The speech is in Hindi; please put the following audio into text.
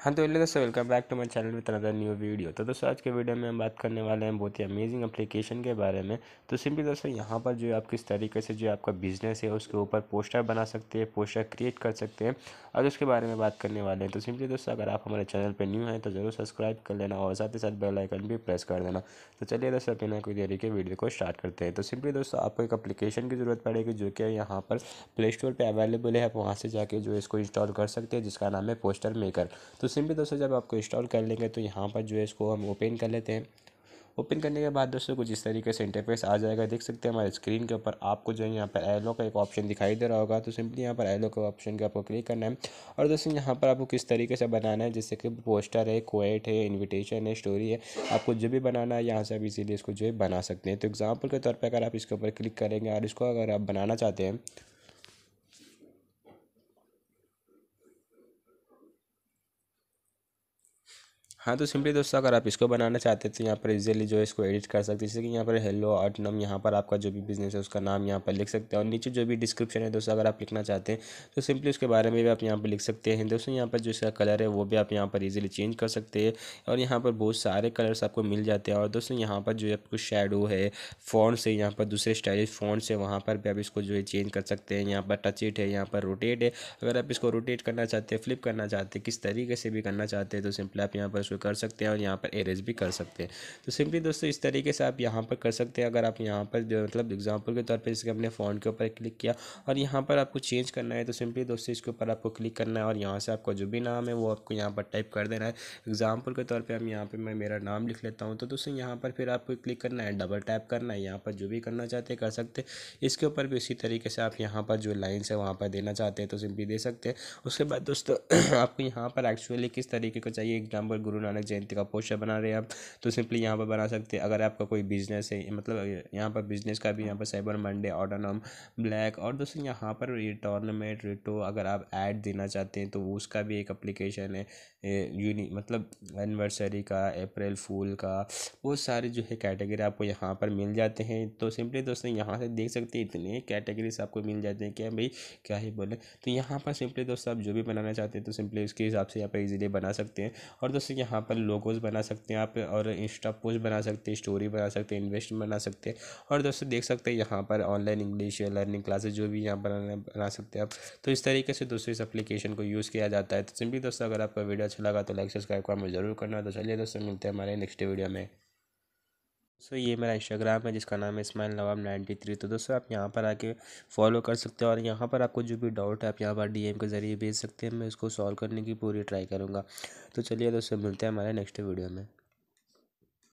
हाँ तो दोस्तों welcome back to my channel with another new video तो दोस्तों आज के वीडियो में हम बात करने वाले हैं बहुत ही अमेजिंग एप्लीकेशन के बारे में तो सिंपली दोस्तों यहाँ पर जो आप किस तरीके से जो आपका बिजनेस है उसके ऊपर पोस्टर बना सकते हैं पोस्टर क्रिएट कर सकते हैं और उसके बारे में बात करने वाले हैं तो सिंपली दोस्तों अगर आप हमारे चैनल पर न्यू हैं तो ज़रूर सब्सक्राइब कर लेना और साथ ही साथ बेलाइकन भी प्रेस कर देना तो चलिए दोस्तों बिना कोई देरी के वीडियो को स्टार्ट करते हैं तो सिंपली दोस्तों आपको एक अपलीकेशन की ज़रूरत पड़ेगी जो कि यहाँ पर प्ले स्टोर पर अवेलेबल है आप वहाँ से जाके जो इसको इंस्टॉल कर सकते हैं जिसका नाम है पोस्टर मेकर तो सिंपली दोस्तों जब आपको इंस्टॉल कर लेंगे तो यहाँ पर जो है इसको हम ओपन कर लेते हैं ओपन करने के बाद दोस्तों कुछ इस तरीके से इंटरफेस आ जाएगा देख सकते हैं हमारे स्क्रीन के ऊपर आपको जो है यहाँ पर एलो का एक ऑप्शन दिखाई दे रहा होगा तो सिंपली यहाँ पर एलो के ऑप्शन के आपको क्लिक करना है और दोस्तों यहाँ पर आपको किस तरीके से बनाना है जैसे कि पोस्टर है कोएट है इन्विटेशन है स्टोरी है आपको जो भी बनाना है यहाँ से आप इसीलिए इसको जो है बना सकते हैं तो एग्जाम्पल के तौर पर अगर आप इसके ऊपर क्लिक करेंगे और इसको अगर आप बनाना चाहते हैं हाँ तो सिंपली दोस्तों अगर आप इसको बनाना चाहते हैं तो यहाँ पर इजीली जो है इसको एडिट कर सकते हैं जैसे कि यहाँ पर हेलो आर्ट नम यहाँ पर आपका जो भी बिजनेस है उसका नाम यहाँ पर लिख सकते हैं और नीचे जो भी डिस्क्रिप्शन है दोस्तों अगर आप लिखना चाहते हैं तो सिंपली उसके बारे में भी आप यहाँ पर लिख सकते हैं दोस्तों यहाँ पर जो इसका कलर है वो भी आप यहाँ पर ईजिली चेंज कर सकते हैं और यहाँ पर बहुत सारे कलर्स आपको मिल जाते हैं और दोस्तों यहाँ पर जो है आपको शेडो है फोनस है यहाँ पर दूसरे स्टाइलिश फोनस है वहाँ पर भी आप इसको जो है चेंज कर सकते हैं यहाँ पर टच इट है यहाँ पर रोटेट है अगर आप इसको रोटेट करना चाहते हैं फ्लिप करना चाहते हैं किस तरीके से भी करना चाहते हैं तो सिंपली आप यहाँ पर उसको कर सकते हैं और यहाँ पर एरेज भी कर सकते हैं तो सिंपली दोस्तों इस तरीके से आप यहाँ पर कर सकते हैं अगर आप यहाँ पर मतलब एग्जाम्पल के तौर पर इसके अपने फ़ोन के ऊपर क्लिक किया और यहाँ पर आपको चेंज करना है तो सिंपली दोस्तों इसके ऊपर आपको क्लिक करना है और यहाँ से आपका जो भी नाम है वो आपको यहाँ पर टाइप कर देना है एग्जाम्पल के तौर पर हम यहाँ पर मैं मेरा नाम लिख लेता हूँ तो दोस्तों यहाँ पर फिर आपको क्लिक करना है डबल टैप करना है यहाँ पर जो भी करना चाहते हैं कर सकते हैं इसके ऊपर भी उसी तरीके से आप यहाँ पर जो लाइन्स है वहाँ पर देना चाहते हैं तो सिंपली दे सकते हैं उसके बाद दोस्तों आपको यहाँ पर एक्चुअली किस तरीके का चाहिए एग्जाम्पल गुरु नानक जयंती का पोस्टर बना रहे हैं आप तो सिंपली यहाँ पर बना सकते हैं अगर आपका कोई बिजनेस है मतलब यहाँ पर बिजनेस का भी यहाँ पर साइबर मंडे ऑटोनम ब्लैक और दोस्तों यहाँ पर टॉर्नामेंट रिटो अगर आप ऐड देना चाहते हैं तो उसका भी एक अप्लीकेशन है यूनि मतलब एनिवर्सरी का अप्रैल फूल का वो सारे जो है कैटेगरी आपको यहाँ पर मिल जाते हैं तो सिंपली दोस्तों यहाँ से देख सकते हैं इतने कैटेगरीज आपको मिल जाते हैं क्या भाई क्या ही बोले तो यहाँ पर सिंपली दोस्तों आप जो भी बनाना चाहते हैं तो सिंपली उसके हिसाब से यहाँ पर इजीली बना सकते हैं और दोस्तों यहाँ यहाँ पर लोगोस बना सकते हैं आप और इंस्टा पोस्ट बना सकते हैं स्टोरी बना सकते हैं इन्वेस्ट बना सकते हैं और दोस्तों देख सकते हैं यहाँ पर ऑनलाइन इंग्लिश लर्निंग क्लासेज जो भी यहाँ पर बना सकते हैं आप तो इस तरीके से दोस्तों इस एप्लीकेशन को यूज़ किया जाता है तो सिंपली दोस्तों अगर आपका वीडियो अच्छा लगा तो लाइक सब्सक्राइब का हमें जरूर करना तो चलिए दोस्तों मिलते हैं हमारे नेक्स्ट वीडियो में सो ये मेरा इंस्टाग्राम है जिसका नाम है इसमाइल नवाब नाइन्टी थ्री तो दोस्तों आप यहाँ पर आके फॉलो कर सकते हो और यहाँ पर आपको जो भी डाउट है आप यहाँ पर डी के ज़रिए भेज सकते हैं मैं उसको सॉल्व करने की पूरी ट्राई करूँगा तो चलिए दोस्तों मिलते हैं हमारे नेक्स्ट वीडियो में